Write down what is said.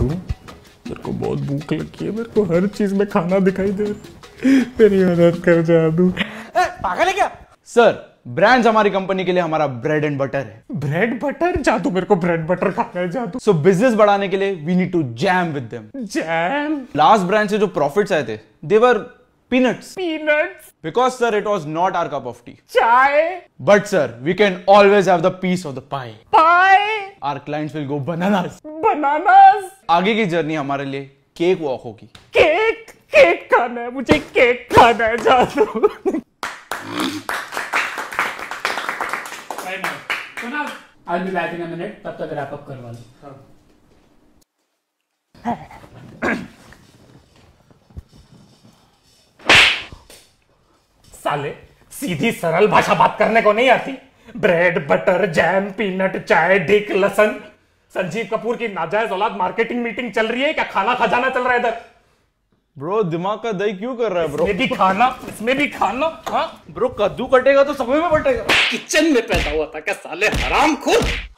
तू मेरे को बहुत भूख लगी है मेरे को हर चीज में खाना दिखाई दे मेरी मदद कर जादू पागल है क्या सर ब्रांड्स हमारी कंपनी के लिए हमारा ब्रेड एंड बटर है ब्रेड बटर जादू मेरे को ब्रेड बटर खाना है जादू सो बिजनेस बढ़ाने के लिए we need to jam with them jam last brand से जो प्रॉफिट्स आए थे दे वर peanuts. Peanuts? Because sir, it was not our cup of tea. Chai? But sir, we can always have the piece of the pie. Pie? Our clients will go bananas. Bananas? आगे की journey हमारे लिए cakewalk होगी cake cake खाना है मुझे cake खाना है जादू I'll be back in a minute. तब तक रैप अप करवा लो साले सीधी सरल भाषा बात करने को नहीं आती ब्रेड बटर जैम पीनट चाय डिक लसन संजीव कपूर की नाजायज औलाद मार्केटिंग मीटिंग चल रही है क्या खाना खजाना चल रहा है इधर ब्रो दिमाग का दही क्यों कर रहा है ब्रो इसमें भी खाना इसमें भी खाना हाँ ब्रो कद्दू कटेगा तो समय में बटेगा किचन में पैदा हुआ था क्या साले हराम खुद